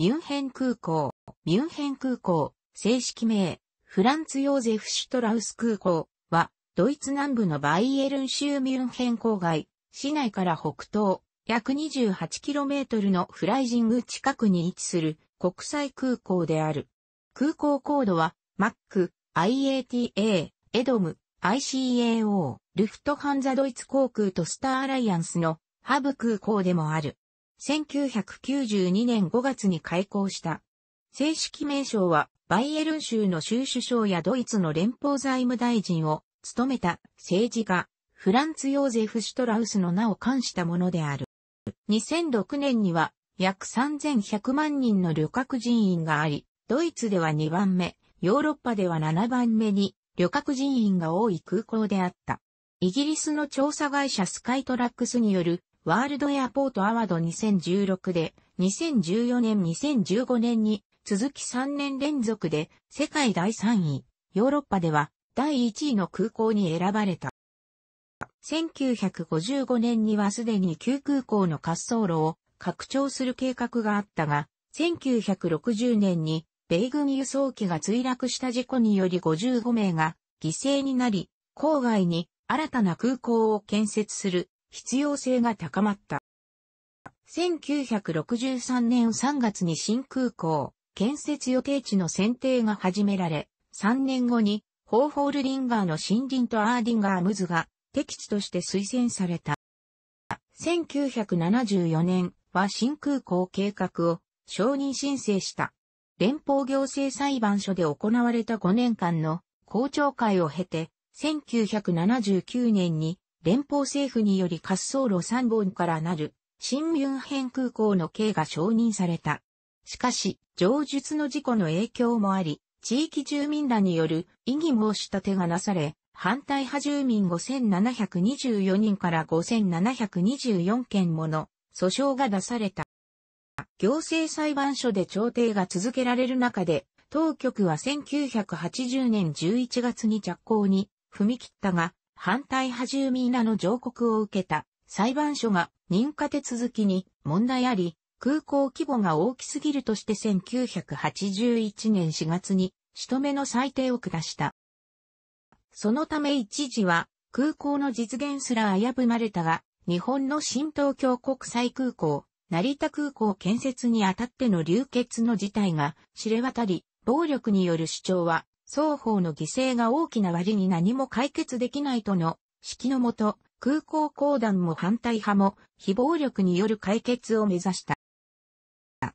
ミュンヘン空港、ミュンヘン空港、正式名、フランツ・ヨーゼフ・シュトラウス空港は、ドイツ南部のバイエルン州ミュンヘン郊外、市内から北東、約 28km のフライジング近くに位置する国際空港である。空港コードは、MAC、IATA、エドム、ICAO、ルフトハンザドイツ航空とスターアライアンスのハブ空港でもある。1992年5月に開校した。正式名称は、バイエルン州の州首相やドイツの連邦財務大臣を務めた政治家、フランツ・ヨーゼフ・シュトラウスの名を冠したものである。2006年には約3100万人の旅客人員があり、ドイツでは2番目、ヨーロッパでは7番目に旅客人員が多い空港であった。イギリスの調査会社スカイトラックスによるワールドエアポートアワード2016で、2014年2015年に続き3年連続で世界第3位、ヨーロッパでは第1位の空港に選ばれた。1955年にはすでに旧空港の滑走路を拡張する計画があったが、1960年に米軍輸送機が墜落した事故により55名が犠牲になり、郊外に新たな空港を建設する必要性が高まった。1963年3月に新空港、建設予定地の選定が始められ、3年後に、ホーホールリンガーの森林とアーディンガームズが、敵地として推薦された。1974年は新空港計画を承認申請した。連邦行政裁判所で行われた5年間の公聴会を経て、1979年に連邦政府により滑走路3本からなる、新ミュンヘン空港の刑が承認された。しかし、上述の事故の影響もあり、地域住民らによる異議申し立てがなされ、反対派住民5724人から5724件もの訴訟が出された。行政裁判所で調停が続けられる中で、当局は1980年11月に着工に踏み切ったが、反対派住民らの上告を受けた裁判所が認可手続きに問題あり、空港規模が大きすぎるとして1981年4月に仕留めの裁定を下した。そのため一時は空港の実現すら危ぶまれたが、日本の新東京国際空港、成田空港建設にあたっての流血の事態が知れ渡り、暴力による主張は双方の犠牲が大きな割に何も解決できないとの指揮のもと、空港公団も反対派も非暴力による解決を目指した。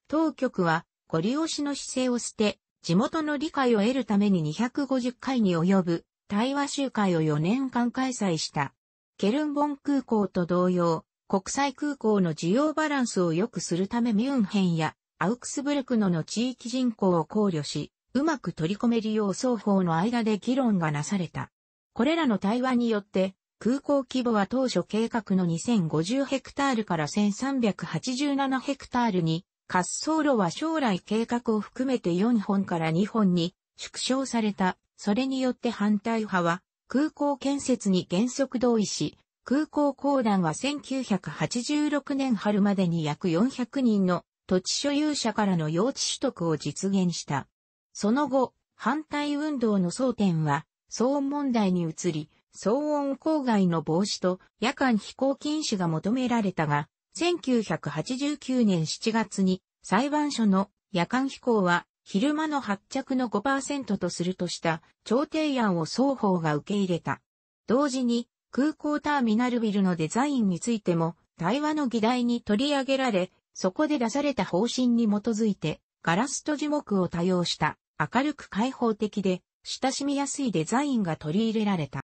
当局は、ご利用しの姿勢を捨て、地元の理解を得るために250回に及ぶ対話集会を4年間開催した。ケルンボン空港と同様、国際空港の需要バランスを良くするためミュンヘンやアウクスブルクのの地域人口を考慮し、うまく取り込めるよう双方の間で議論がなされた。これらの対話によって、空港規模は当初計画の2050ヘクタールから1387ヘクタールに、滑走路は将来計画を含めて4本から2本に縮小された。それによって反対派は空港建設に原則同意し、空港公団は1986年春までに約400人の土地所有者からの用地取得を実現した。その後、反対運動の争点は、騒音問題に移り、騒音郊外の防止と夜間飛行禁止が求められたが、1989年7月に裁判所の夜間飛行は昼間の発着の5%とするとした調停案を双方が受け入れた。同時に空港ターミナルビルのデザインについても対話の議題に取り上げられ、そこで出された方針に基づいてガラスと樹木を多用した明るく開放的で、親しみやすいデザインが取り入れられた。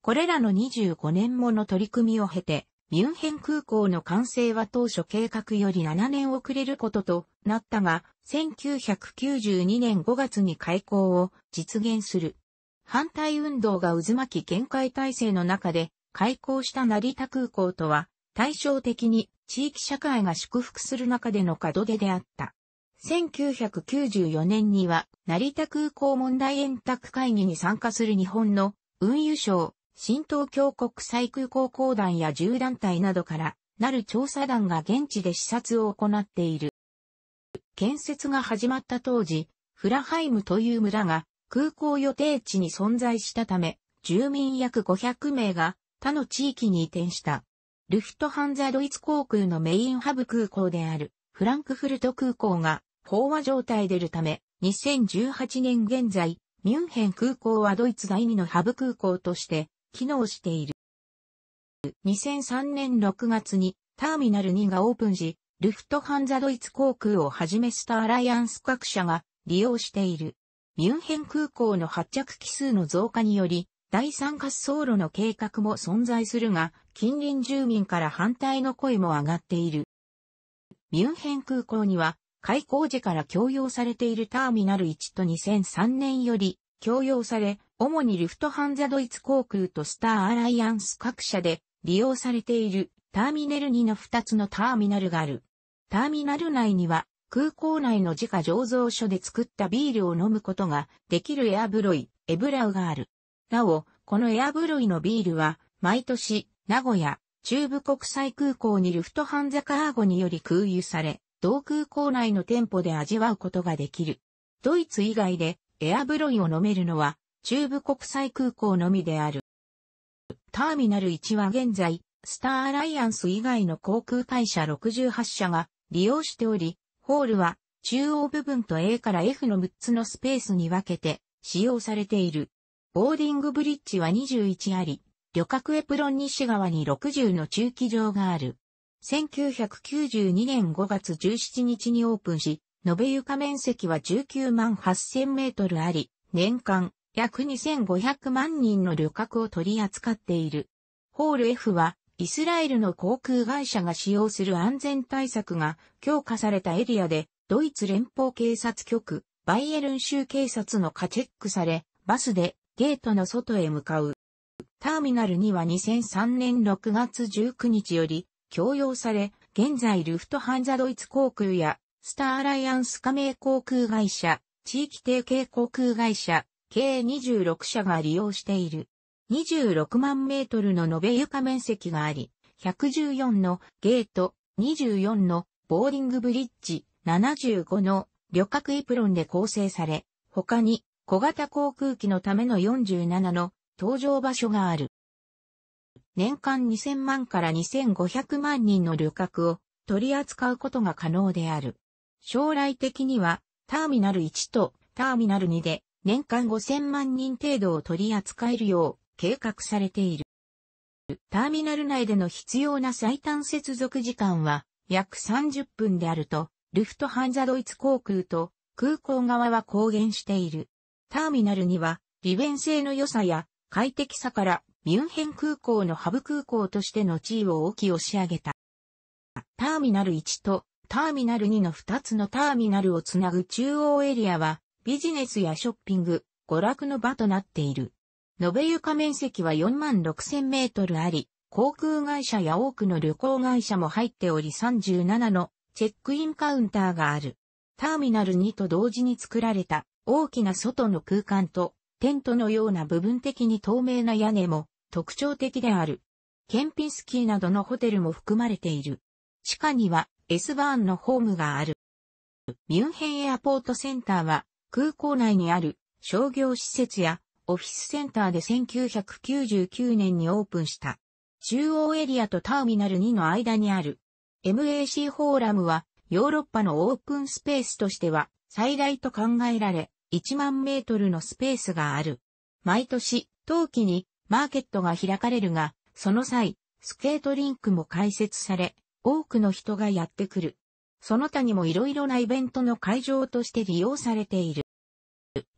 これらの25年もの取り組みを経て、ミュンヘン空港の完成は当初計画より7年遅れることとなったが、1992年5月に開港を実現する。反対運動が渦巻き限界体制の中で開港した成田空港とは対照的に地域社会が祝福する中での門出であった。1994年には、成田空港問題円卓会議に参加する日本の運輸省、新東京国際空港公団や1団体などから、なる調査団が現地で視察を行っている。建設が始まった当時、フラハイムという村が空港予定地に存在したため、住民約500名が他の地域に移転した。ルフトハンザドイツ航空のメインハブ空港であるフランクフルト空港が飽和状態でるため、2018年現在、ミュンヘン空港はドイツ第2のハブ空港として機能している。2003年6月にターミナル2がオープンし、ルフトハンザドイツ航空をはじめスターアライアンス各社が利用している。ミュンヘン空港の発着機数の増加により、第三滑走路の計画も存在するが、近隣住民から反対の声も上がっている。ミュンヘン空港には開港時から供用されているターミナル1と2003年より供用され、主にルフトハンザドイツ航空とスターアライアンス各社で利用されているターミナル2の2つのターミナルがある。ターミナル内には空港内の自家醸造所で作ったビールを飲むことができるエアブロイ、エブラウがある。なお、このエアブロイのビールは毎年名古屋中部国際空港にルフトハンザカーゴにより空輸され、同空港内の店舗で味わうことができる。ドイツ以外でエアブロイを飲めるのは中部国際空港のみである。ターミナル1は現在、スターアライアンス以外の航空会社68社が利用しており、ホールは中央部分と A から F の6つのスペースに分けて使用されている。ボーディングブリッジは21あり、旅客エプロン西側に60の駐機場がある。1992年5月17日にオープンし、延べ床面積は19万8000メートルあり、年間約2500万人の旅客を取り扱っている。ホール F は、イスラエルの航空会社が使用する安全対策が強化されたエリアで、ドイツ連邦警察局、バイエルン州警察のカチェックされ、バスでゲートの外へ向かう。ターミナルには2003年6月19日より、供用され、現在ルフトハンザドイツ航空や、スターアライアンス加盟航空会社、地域提携航空会社、計26社が利用している。26万メートルの延べ床面積があり、114のゲート、24のボーリングブリッジ、75の旅客エプロンで構成され、他に小型航空機のための47の搭乗場所がある。年間2000万から2500万人の旅客を取り扱うことが可能である。将来的には、ターミナル1とターミナル2で年間5000万人程度を取り扱えるよう計画されている。ターミナル内での必要な最短接続時間は約30分であると、ルフトハンザドイツ航空と空港側は公言している。ターミナルには利便性の良さや快適さからミュンヘン空港のハブ空港としての地位を大き押し上げた。ターミナル1とターミナル2の2つのターミナルをつなぐ中央エリアはビジネスやショッピング、娯楽の場となっている。延べ床面積は4万6000メートルあり、航空会社や多くの旅行会社も入っており37のチェックインカウンターがある。ターミナル2と同時に作られた大きな外の空間とテントのような部分的に透明な屋根も特徴的である。ケンピンスキーなどのホテルも含まれている。地下には S バーンのホームがある。ミュンヘンエアポートセンターは空港内にある商業施設やオフィスセンターで1999年にオープンした。中央エリアとターミナル2の間にある MAC フォーラムはヨーロッパのオープンスペースとしては最大と考えられ、1万メートルのスペースがある。毎年、冬季にマーケットが開かれるが、その際、スケートリンクも開設され、多くの人がやってくる。その他にも色々なイベントの会場として利用されている。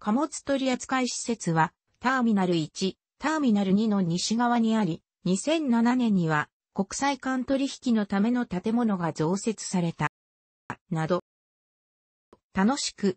貨物取扱施設は、ターミナル1、ターミナル2の西側にあり、2007年には国際間取引のための建物が増設された。など、楽しく